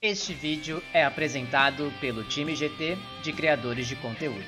Este vídeo é apresentado pelo time GT de criadores de conteúdo.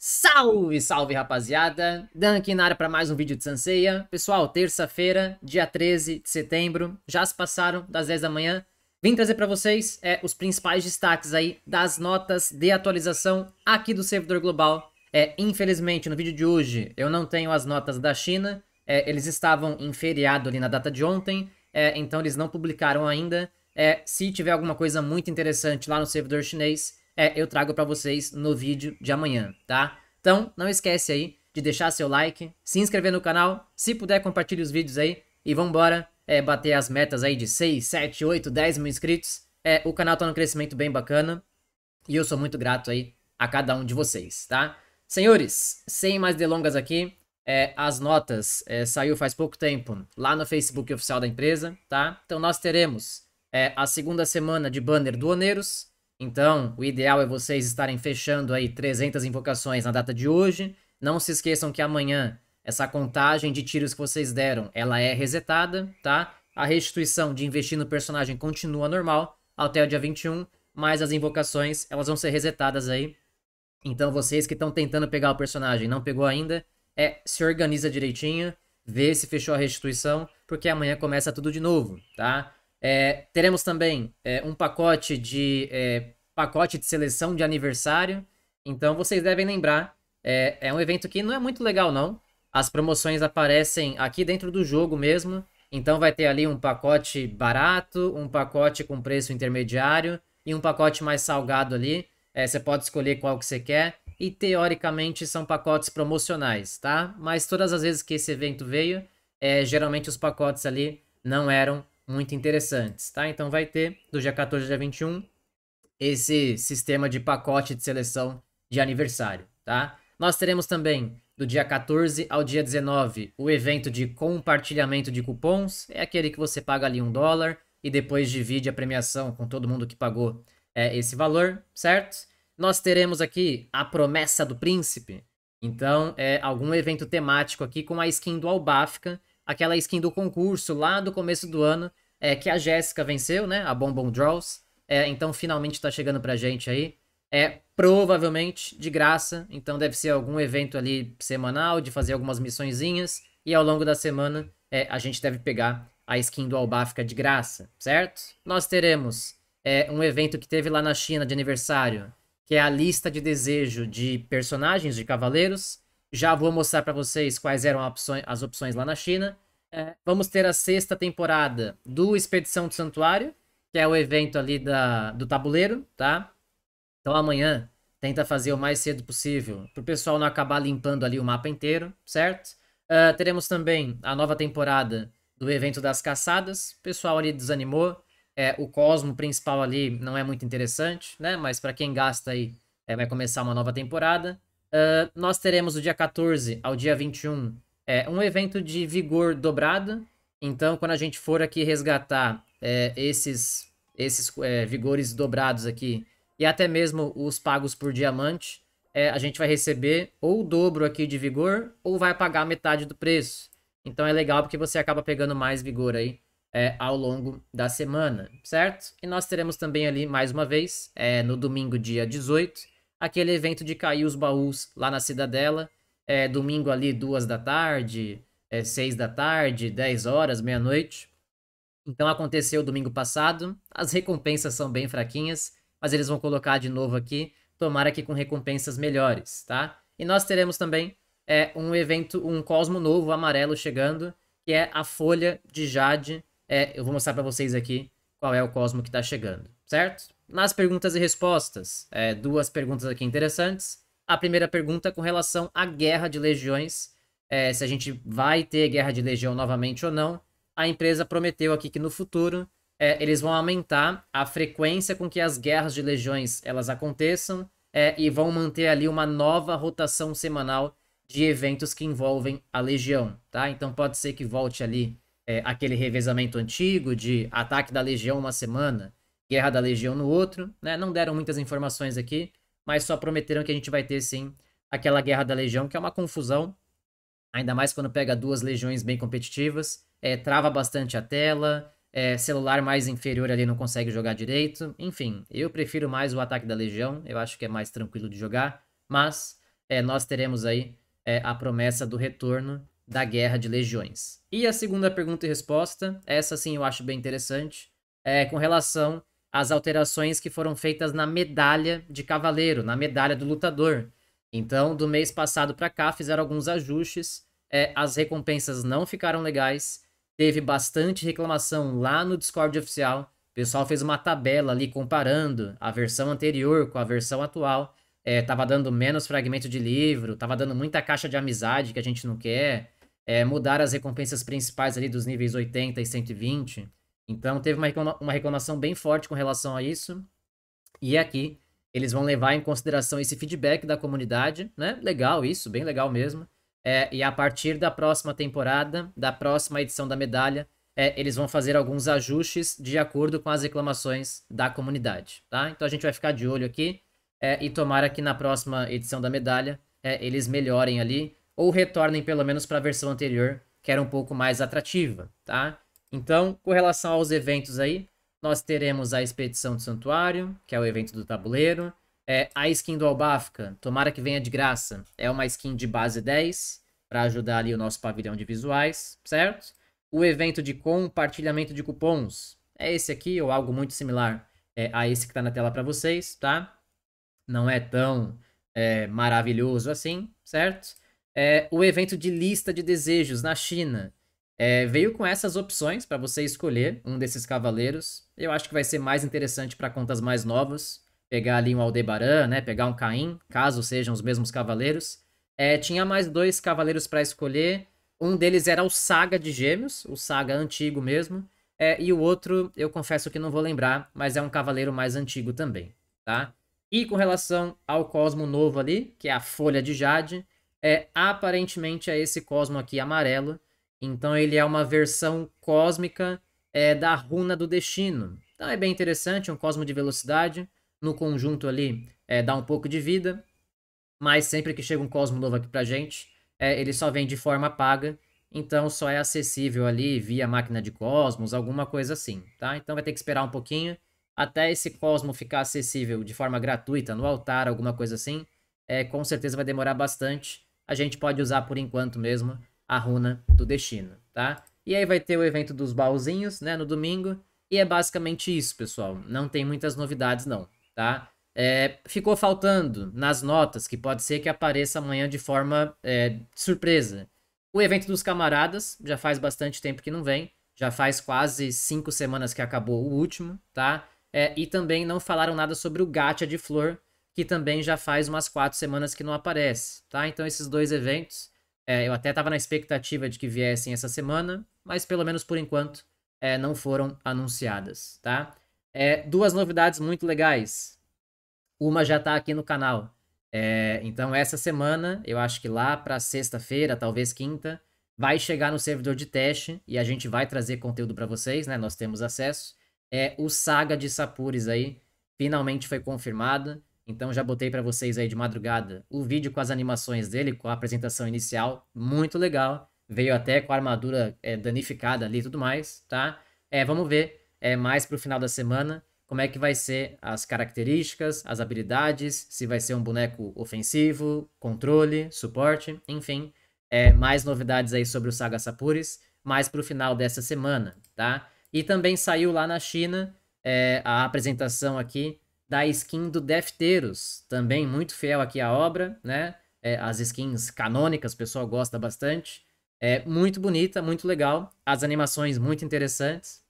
Salve, salve rapaziada! Dan aqui na área para mais um vídeo de Sanseia. Pessoal, terça-feira, dia 13 de setembro, já se passaram das 10 da manhã. Vim trazer para vocês é, os principais destaques aí das notas de atualização aqui do servidor global. É, infelizmente, no vídeo de hoje, eu não tenho as notas da China. É, eles estavam em feriado ali na data de ontem, é, então eles não publicaram ainda. É, se tiver alguma coisa muito interessante lá no servidor chinês, é, eu trago para vocês no vídeo de amanhã, tá? Então, não esquece aí de deixar seu like, se inscrever no canal, se puder compartilhe os vídeos aí e vambora é, bater as metas aí de 6, 7, 8, 10 mil inscritos. É, o canal tá num crescimento bem bacana e eu sou muito grato aí a cada um de vocês, tá? Senhores, sem mais delongas aqui, é, as notas. É, saiu faz pouco tempo lá no Facebook oficial da empresa, tá? Então nós teremos é, a segunda semana de banner do Oneiros. Então, o ideal é vocês estarem fechando aí 300 invocações na data de hoje. Não se esqueçam que amanhã essa contagem de tiros que vocês deram, ela é resetada, tá? A restituição de investir no personagem continua normal até o dia 21, mas as invocações, elas vão ser resetadas aí. Então, vocês que estão tentando pegar o personagem, não pegou ainda, é se organiza direitinho, vê se fechou a restituição, porque amanhã começa tudo de novo, tá? É, teremos também é, um pacote de é, pacote de seleção de aniversário. Então vocês devem lembrar, é, é, um evento que não é muito legal não. As promoções aparecem aqui dentro do jogo mesmo. Então vai ter ali um pacote barato, um pacote com preço intermediário e um pacote mais salgado ali. É, você pode escolher qual que você quer e teoricamente são pacotes promocionais, tá? Mas todas as vezes que esse evento veio, é, geralmente os pacotes ali não eram muito interessantes, tá? Então vai ter do dia 14 ao dia 21 esse sistema de pacote de seleção de aniversário, tá? Nós teremos também do dia 14 ao dia 19 o evento de compartilhamento de cupons, é aquele que você paga ali um dólar e depois divide a premiação com todo mundo que pagou é, esse valor, certo? nós teremos aqui a Promessa do Príncipe. Então, é algum evento temático aqui com a skin do Albafka, aquela skin do concurso lá do começo do ano, é, que a Jéssica venceu, né? A Bombom Draws. É, então, finalmente está chegando pra gente aí. É provavelmente de graça, então deve ser algum evento ali semanal, de fazer algumas missõezinhas, e ao longo da semana é, a gente deve pegar a skin do Albafka de graça, certo? Nós teremos é, um evento que teve lá na China de aniversário, que é a lista de desejo de personagens de Cavaleiros. Já vou mostrar para vocês quais eram as opções lá na China. É, vamos ter a sexta temporada do Expedição do Santuário, que é o evento ali da, do tabuleiro, tá? Então amanhã tenta fazer o mais cedo possível, para o pessoal não acabar limpando ali o mapa inteiro, certo? Uh, teremos também a nova temporada do evento das caçadas. O pessoal ali desanimou, é, o Cosmo principal ali não é muito interessante, né? Mas para quem gasta aí, é, vai começar uma nova temporada. Uh, nós teremos do dia 14 ao dia 21 é, um evento de vigor dobrado. Então, quando a gente for aqui resgatar é, esses, esses é, vigores dobrados aqui, e até mesmo os pagos por diamante, é, a gente vai receber ou o dobro aqui de vigor, ou vai pagar metade do preço. Então é legal porque você acaba pegando mais vigor aí é, ao longo da semana, certo? E nós teremos também ali, mais uma vez, é, no domingo, dia 18, aquele evento de cair os baús lá na Cidadela. É, domingo ali, duas da tarde, é, seis da tarde, dez horas, meia-noite. Então aconteceu domingo passado. As recompensas são bem fraquinhas, mas eles vão colocar de novo aqui. Tomara que com recompensas melhores, tá? E nós teremos também é, um evento, um Cosmo novo amarelo chegando, que é a Folha de Jade é, eu vou mostrar para vocês aqui qual é o Cosmo que está chegando, certo? Nas perguntas e respostas, é, duas perguntas aqui interessantes. A primeira pergunta com relação à guerra de legiões, é, se a gente vai ter guerra de legião novamente ou não. A empresa prometeu aqui que no futuro é, eles vão aumentar a frequência com que as guerras de legiões elas aconteçam é, e vão manter ali uma nova rotação semanal de eventos que envolvem a legião, tá? Então pode ser que volte ali é, aquele revezamento antigo de ataque da Legião uma semana, guerra da Legião no outro, né? Não deram muitas informações aqui, mas só prometeram que a gente vai ter sim aquela guerra da Legião, que é uma confusão, ainda mais quando pega duas legiões bem competitivas, é, trava bastante a tela, é, celular mais inferior ali não consegue jogar direito, enfim, eu prefiro mais o ataque da Legião, eu acho que é mais tranquilo de jogar, mas é, nós teremos aí é, a promessa do retorno da Guerra de Legiões. E a segunda pergunta e resposta, essa sim eu acho bem interessante, é com relação às alterações que foram feitas na medalha de cavaleiro, na medalha do lutador. Então, do mês passado para cá, fizeram alguns ajustes, é, as recompensas não ficaram legais, teve bastante reclamação lá no Discord oficial, o pessoal fez uma tabela ali comparando a versão anterior com a versão atual, é, tava dando menos fragmento de livro, tava dando muita caixa de amizade que a gente não quer, é, as recompensas principais ali dos níveis 80 e 120. Então teve uma, uma reclamação bem forte com relação a isso. E é aqui eles vão levar em consideração esse feedback da comunidade, né? Legal isso, bem legal mesmo. É, e a partir da próxima temporada, da próxima edição da medalha, é, eles vão fazer alguns ajustes de acordo com as reclamações da comunidade, tá? Então a gente vai ficar de olho aqui é, e tomara que na próxima edição da medalha é, eles melhorem ali ou retornem pelo menos para a versão anterior, que era um pouco mais atrativa, tá? Então, com relação aos eventos aí, nós teremos a Expedição do Santuário, que é o evento do tabuleiro, é, a skin do Albafka, tomara que venha de graça, é uma skin de base 10, para ajudar ali o nosso pavilhão de visuais, certo? O evento de compartilhamento de cupons, é esse aqui ou algo muito similar é, a esse que está na tela para vocês, tá? Não é tão é, maravilhoso assim, certo? é, o evento de lista de desejos na China. É, veio com essas opções para você escolher um desses cavaleiros. Eu acho que vai ser mais interessante para contas mais novas. Pegar ali um Aldebaran, né? Pegar um Caim, caso sejam os mesmos cavaleiros. É, tinha mais dois cavaleiros para escolher. Um deles era o Saga de Gêmeos, o Saga antigo mesmo. É, e o outro, eu confesso que não vou lembrar, mas é um cavaleiro mais antigo também, tá? E com relação ao Cosmo novo ali, que é a Folha de Jade, é aparentemente é esse cosmo aqui amarelo. Então ele é uma versão cósmica é, da runa do destino. Então é bem interessante, um cosmo de velocidade. No conjunto ali é, dá um pouco de vida. Mas sempre que chega um cosmo novo aqui pra gente, é, ele só vem de forma paga. Então só é acessível ali via máquina de cosmos, alguma coisa assim, tá? Então vai ter que esperar um pouquinho até esse cosmo ficar acessível de forma gratuita no altar, alguma coisa assim. É, com certeza vai demorar bastante a gente pode usar por enquanto mesmo a runa do destino, tá? E aí vai ter o evento dos baúzinhos, né, no domingo, e é basicamente isso, pessoal. Não tem muitas novidades não, tá? É, ficou faltando nas notas, que pode ser que apareça amanhã de forma é, surpresa. O evento dos camaradas, já faz bastante tempo que não vem, já faz quase cinco semanas que acabou o último, tá? É, e também não falaram nada sobre o gacha de flor, que também já faz umas quatro semanas que não aparece, tá? Então esses dois eventos, é, eu até estava na expectativa de que viessem essa semana, mas pelo menos por enquanto é, não foram anunciadas, tá? É, duas novidades muito legais. Uma já está aqui no canal. É, então, essa semana, eu acho que lá para sexta-feira, talvez quinta, vai chegar no servidor de teste e a gente vai trazer conteúdo para vocês, né? Nós temos acesso. É o Saga de Sapures aí, finalmente foi confirmada. Então já botei para vocês aí de madrugada o vídeo com as animações dele, com a apresentação inicial, muito legal. Veio até com a armadura é, danificada ali e tudo mais, tá? É, vamos ver é, mais pro final da semana como é que vai ser as características, as habilidades, se vai ser um boneco ofensivo, controle, suporte, enfim. É, mais novidades aí sobre o Saga Sapuris, mais pro final dessa semana, tá? E também saiu lá na China é, a apresentação aqui da skin do Defteiros, também uhum. muito fiel aqui à obra, né? É, as skins canônicas, o pessoal gosta bastante. É muito bonita, muito legal, as animações muito interessantes.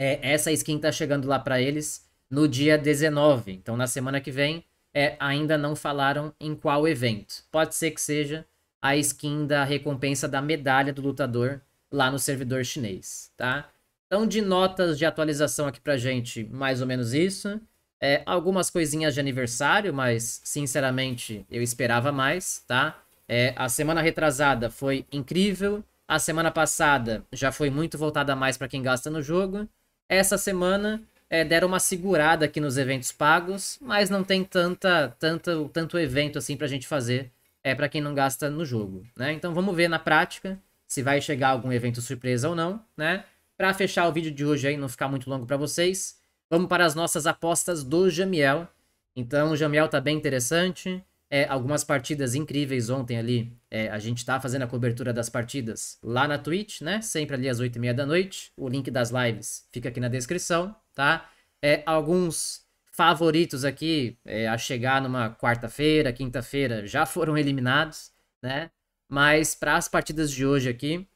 É, essa skin tá chegando lá para eles no dia 19, então na semana que vem. É, ainda não falaram em qual evento. Pode ser que seja a skin da recompensa da medalha do lutador lá no servidor chinês, tá? Então, de notas de atualização aqui pra gente, mais ou menos isso. É, algumas coisinhas de aniversário, mas sinceramente eu esperava mais, tá? É, a semana retrasada foi incrível. A semana passada já foi muito voltada mais para quem gasta no jogo. Essa semana é, deram uma segurada aqui nos eventos pagos, mas não tem tanta, tanta, tanto evento assim para a gente fazer é para quem não gasta no jogo, né? Então vamos ver na prática se vai chegar algum evento surpresa ou não, né? Para fechar o vídeo de hoje aí, não ficar muito longo para vocês, Vamos para as nossas apostas do Jamiel. Então, o Jamiel tá bem interessante. É, algumas partidas incríveis ontem ali. É, a gente tá fazendo a cobertura das partidas lá na Twitch, né? Sempre ali às 8h30 da noite. O link das lives fica aqui na descrição, tá? É, alguns favoritos aqui é, a chegar numa quarta-feira, quinta-feira, já foram eliminados, né? Mas para as partidas de hoje aqui,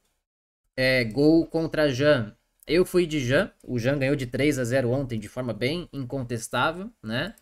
é, Gol contra Jan eu fui de Jan. O Jan ganhou de 3 a 0 ontem de forma bem incontestável, né?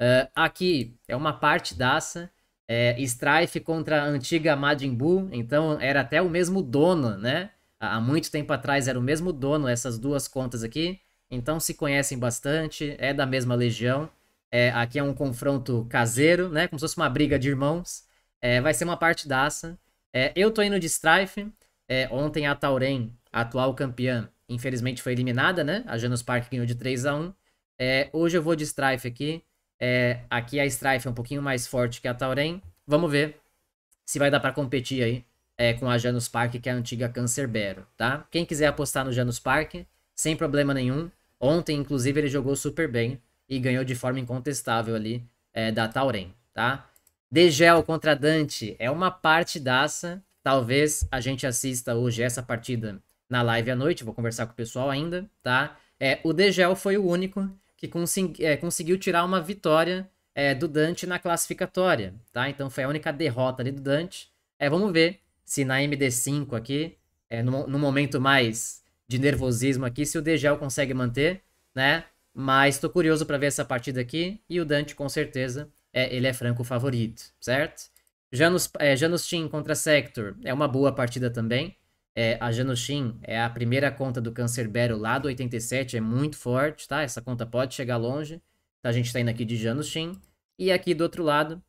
Uh, aqui é uma partidaça. É, Strife contra a antiga Majin Buu. Então era até o mesmo dono, né? Há muito tempo atrás era o mesmo dono essas duas contas aqui. Então se conhecem bastante, é da mesma legião. É, aqui é um confronto caseiro, né? Como se fosse uma briga de irmãos. É, vai ser uma partidaça. É, eu tô indo de Strife. É, ontem a Tauren, atual campeã, infelizmente foi eliminada, né? A Janus Park ganhou de 3 a 1 é, Hoje eu vou de Strife aqui. É, aqui a Strife é um pouquinho mais forte que a Tauren. Vamos ver se vai dar para competir aí é, com a Janus Park, que é a antiga Cancerbero, tá? Quem quiser apostar no Janus Park, sem problema nenhum. Ontem, inclusive, ele jogou super bem e ganhou de forma incontestável ali é, da Tauren, tá? Degel contra Dante é uma partidaça. Talvez a gente assista hoje essa partida na live à noite, vou conversar com o pessoal ainda, tá? É, o Degel foi o único que consegui, é, conseguiu tirar uma vitória é, do Dante na classificatória, tá? Então foi a única derrota ali do Dante. É, vamos ver se na MD5 aqui, é, no, no momento mais de nervosismo aqui, se o Degel consegue manter, né? Mas tô curioso para ver essa partida aqui e o Dante com certeza é, ele é franco favorito, certo? Janus, é, Janus Team contra Sector é uma boa partida também. É, a Janushin é a primeira conta do Cancerbero lá do 87, é muito forte, tá? Essa conta pode chegar longe. Então A gente tá indo aqui de Janushin E aqui do outro lado,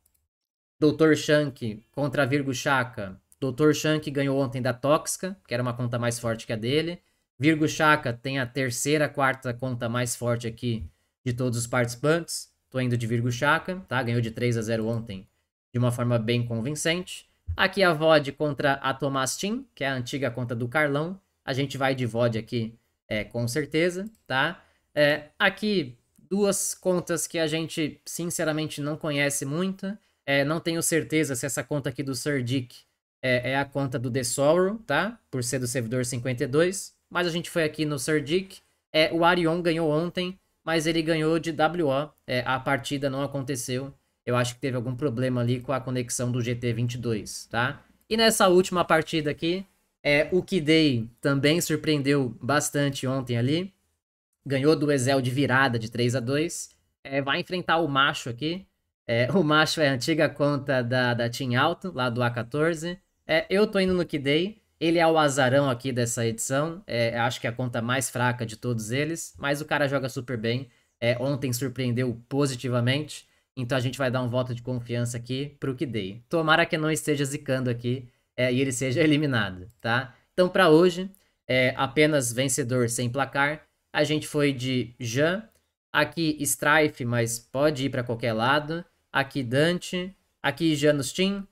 Dr. Shank contra Virgo Chaka. Dr. Shank ganhou ontem da Tóxica, que era uma conta mais forte que a dele. Virgo Chaka tem a terceira, quarta conta mais forte aqui de todos os participantes. Tô indo de Virgo Chaka, tá? Ganhou de 3 a 0 ontem de uma forma bem convincente. Aqui a VOD contra a Tomastin, que é a antiga conta do Carlão. A gente vai de VOD aqui é, com certeza, tá? É, aqui duas contas que a gente sinceramente não conhece muito. É, não tenho certeza se essa conta aqui do Sir Dick é, é, a conta do The Sorrow, tá? Por ser do servidor 52. Mas a gente foi aqui no Sir Dick. É, o Arion ganhou ontem, mas ele ganhou de WO. É, a partida não aconteceu. Eu acho que teve algum problema ali com a conexão do GT22, tá? E nessa última partida aqui, é, o Kidei também surpreendeu bastante ontem ali. Ganhou do Ezel de virada de 3 a 2 é, Vai enfrentar o Macho aqui. É, o Macho é a antiga conta da, da Team Alto, lá do A14. É, eu tô indo no Kidei. Ele é o azarão aqui dessa edição. É, acho que é a conta mais fraca de todos eles. Mas o cara joga super bem. É, ontem surpreendeu positivamente. Então a gente vai dar um voto de confiança aqui pro Kiday. Tomara que não esteja zicando aqui é, e ele seja eliminado, tá? Então para hoje, é, apenas vencedor sem placar. A gente foi de Jean, aqui Strife, mas pode ir para qualquer lado. Aqui Dante, aqui Janustin,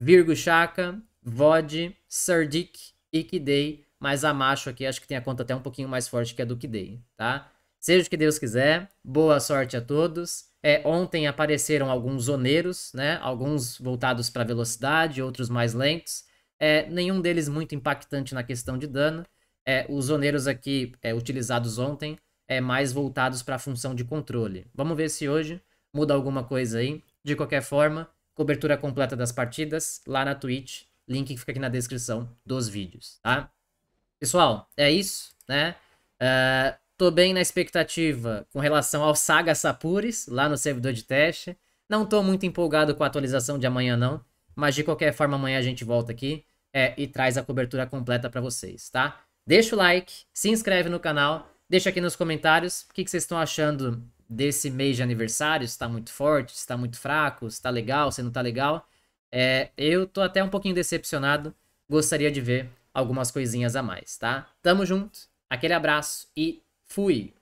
Virgo Chaka, Vod, Sardic e Kidei, mas a Macho aqui acho que tem a conta até um pouquinho mais forte que a do Kidei, tá? Seja o que Deus quiser, boa sorte a todos é, ontem apareceram alguns zoneiros, né? Alguns voltados para velocidade, outros mais lentos. É, nenhum deles muito impactante na questão de dano. É, os zoneiros aqui é, utilizados ontem é mais voltados para a função de controle. Vamos ver se hoje muda alguma coisa aí. De qualquer forma, cobertura completa das partidas lá na Twitch. Link que fica aqui na descrição dos vídeos, tá? Pessoal, é isso, né? Uh, Tô bem na expectativa com relação ao Saga Sapures, lá no servidor de teste. Não tô muito empolgado com a atualização de amanhã, não. Mas de qualquer forma, amanhã a gente volta aqui é, e traz a cobertura completa para vocês, tá? Deixa o like, se inscreve no canal, deixa aqui nos comentários o que, que vocês estão achando desse mês de aniversário, se tá muito forte, se tá muito fraco, se tá legal, se não tá legal. É, eu tô até um pouquinho decepcionado, gostaria de ver algumas coisinhas a mais, tá? Tamo junto, aquele abraço e Fui.